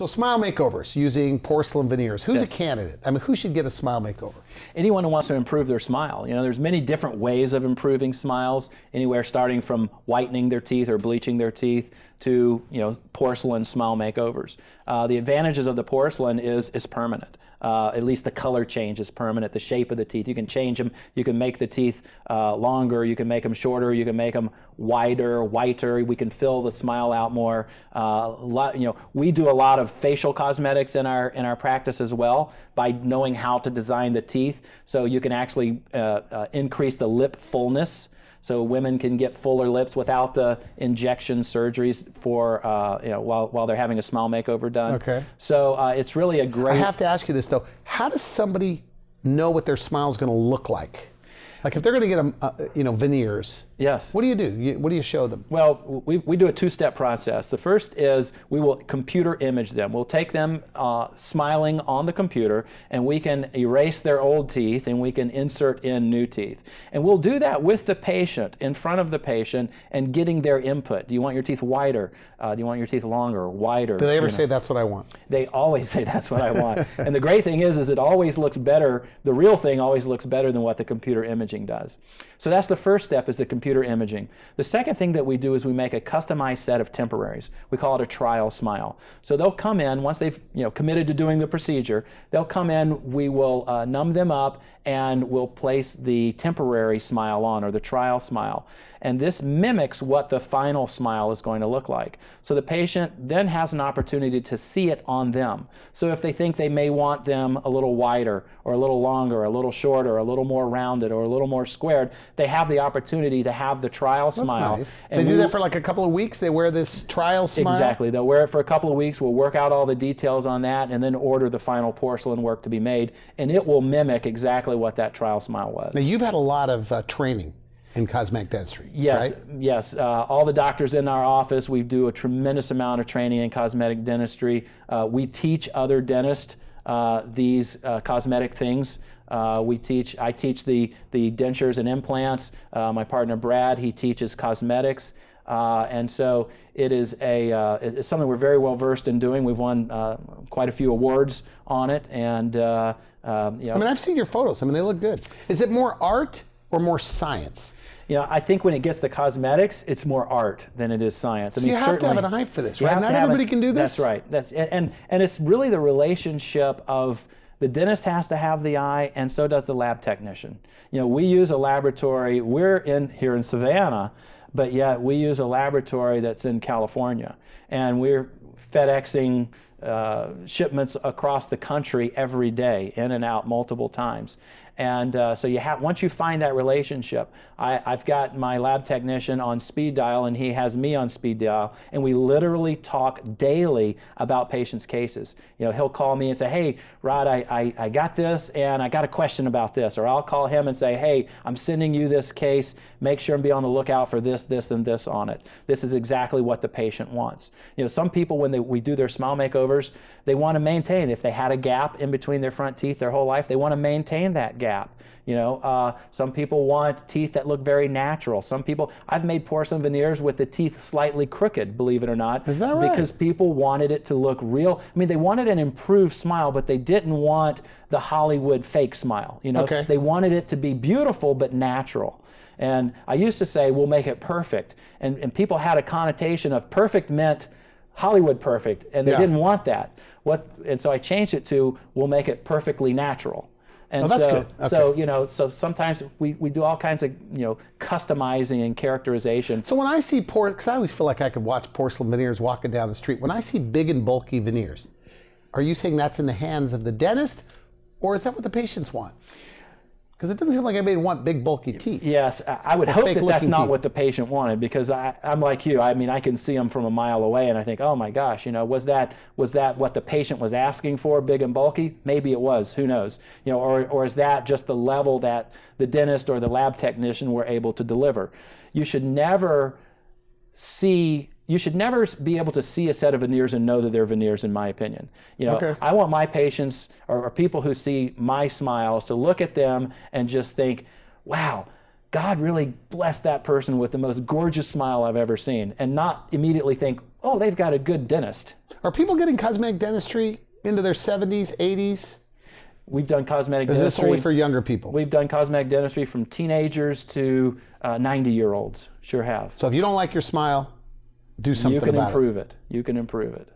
So smile makeovers using porcelain veneers. Who's yes. a candidate? I mean, who should get a smile makeover? Anyone who wants to improve their smile. You know, there's many different ways of improving smiles, anywhere starting from whitening their teeth or bleaching their teeth to, you know, porcelain smile makeovers. Uh, the advantages of the porcelain is it's permanent uh, at least the color change is permanent, the shape of the teeth. You can change them. You can make the teeth uh, longer. You can make them shorter. You can make them wider, whiter. We can fill the smile out more. Uh, lot, you know, we do a lot of facial cosmetics in our in our practice as well by knowing how to design the teeth. So you can actually uh, uh, increase the lip fullness so women can get fuller lips without the injection surgeries for uh, you know while while they're having a smile makeover done. Okay. So uh, it's really a great. I have to ask you this though: How does somebody know what their smile is going to look like? Like if they're going to get a, you know veneers, Yes. What do you do? You, what do you show them? Well, we, we do a two-step process. The first is we will computer image them. We'll take them uh, smiling on the computer, and we can erase their old teeth, and we can insert in new teeth. And we'll do that with the patient, in front of the patient, and getting their input. Do you want your teeth wider? Uh, do you want your teeth longer, wider? Do they ever say that's what I want? They always say that's what I want. and the great thing is, is it always looks better. The real thing always looks better than what the computer imaging does. So that's the first step: is the computer computer imaging. The second thing that we do is we make a customized set of temporaries. We call it a trial smile. So they'll come in once they've you know committed to doing the procedure. They'll come in. We will uh, numb them up and we'll place the temporary smile on or the trial smile. And this mimics what the final smile is going to look like. So the patient then has an opportunity to see it on them. So if they think they may want them a little wider or a little longer, a little shorter, a little more rounded or a little more squared, they have the opportunity to have the trial That's smile. Nice. they do that for like a couple of weeks. They wear this trial smile. Exactly. They'll wear it for a couple of weeks. We'll work out all the details on that and then order the final porcelain work to be made. And it will mimic exactly what that trial smile was. Now, you've had a lot of uh, training in cosmetic dentistry. Yes, right? yes. Uh, all the doctors in our office, we do a tremendous amount of training in cosmetic dentistry. Uh, we teach other dentists uh, these uh, cosmetic things uh, we teach, I teach the, the dentures and implants. Uh, my partner Brad, he teaches cosmetics. Uh, and so it is a uh, it's something we're very well versed in doing. We've won uh, quite a few awards on it, and uh, um, you know, I mean, I've seen your photos. I mean, they look good. Is it more art or more science? You know, I think when it gets to cosmetics, it's more art than it is science. I so mean, you have to have an eye for this, right? Not everybody an, can do this. That's right. That's and and it's really the relationship of the dentist has to have the eye, and so does the lab technician. You know, we use a laboratory, we're in here in Savannah, but yet we use a laboratory that's in California. And we're FedExing uh, shipments across the country every day, in and out multiple times. And uh, so you have once you find that relationship, I, I've got my lab technician on speed dial, and he has me on speed dial, and we literally talk daily about patients' cases. You know, he'll call me and say, "Hey, Rod, I, I, I got this, and I got a question about this," or I'll call him and say, "Hey, I'm sending you this case. Make sure and be on the lookout for this, this, and this on it. This is exactly what the patient wants." You know, some people when they, we do their smile makeovers, they want to maintain if they had a gap in between their front teeth their whole life, they want to maintain that gap gap. You know, uh, some people want teeth that look very natural. Some people, I've made porcelain veneers with the teeth slightly crooked, believe it or not. Is that right? Because people wanted it to look real. I mean, they wanted an improved smile, but they didn't want the Hollywood fake smile. You know, okay. they wanted it to be beautiful but natural. And I used to say, we'll make it perfect. And, and people had a connotation of perfect meant Hollywood perfect, and they yeah. didn't want that. What, and so I changed it to, we'll make it perfectly natural. And oh, so, okay. so you know, so sometimes we, we do all kinds of you know customizing and characterization. So when I see porcelain, because I always feel like I could watch porcelain veneers walking down the street. When I see big and bulky veneers, are you saying that's in the hands of the dentist, or is that what the patients want? Because it doesn't seem like anybody would want big, bulky teeth. Yes, I would hope that that's not teeth. what the patient wanted because I, am like you. I mean, I can see them from a mile away, and I think, oh my gosh, you know, was that was that what the patient was asking for, big and bulky? Maybe it was. Who knows? You know, or or is that just the level that the dentist or the lab technician were able to deliver? You should never see you should never be able to see a set of veneers and know that they're veneers in my opinion you know okay. i want my patients or, or, people who see my smiles to look at them and just think wow god really blessed that person with the most gorgeous smile i've ever seen and not immediately think oh they've got a good dentist are people getting cosmetic dentistry into their 70s 80s We've done cosmetic Is dentistry. Is this only for younger people? We've done cosmetic dentistry from teenagers to 90 uh, year olds. Sure have. So if you don't like your smile, do something. You can improve it. it. You can improve it.